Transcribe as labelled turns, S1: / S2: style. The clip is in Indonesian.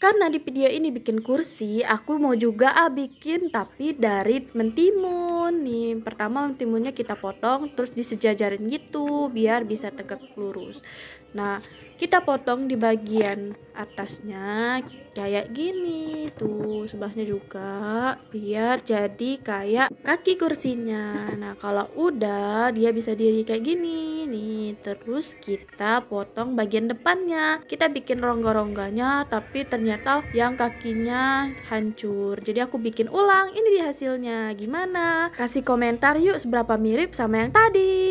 S1: Karena di video ini bikin kursi, aku mau juga ah bikin tapi dari mentimun. Nih, pertama mentimunnya kita potong terus disejajarin gitu biar bisa tegak lurus. Nah, kita potong di bagian atasnya kayak gini tuh, sebelahnya juga biar jadi kayak kaki kursinya. Nah, kalau udah dia bisa diri kayak gini sini terus kita potong bagian depannya kita bikin rongga-rongganya tapi ternyata yang kakinya hancur jadi aku bikin ulang ini di hasilnya gimana kasih komentar yuk seberapa mirip sama yang tadi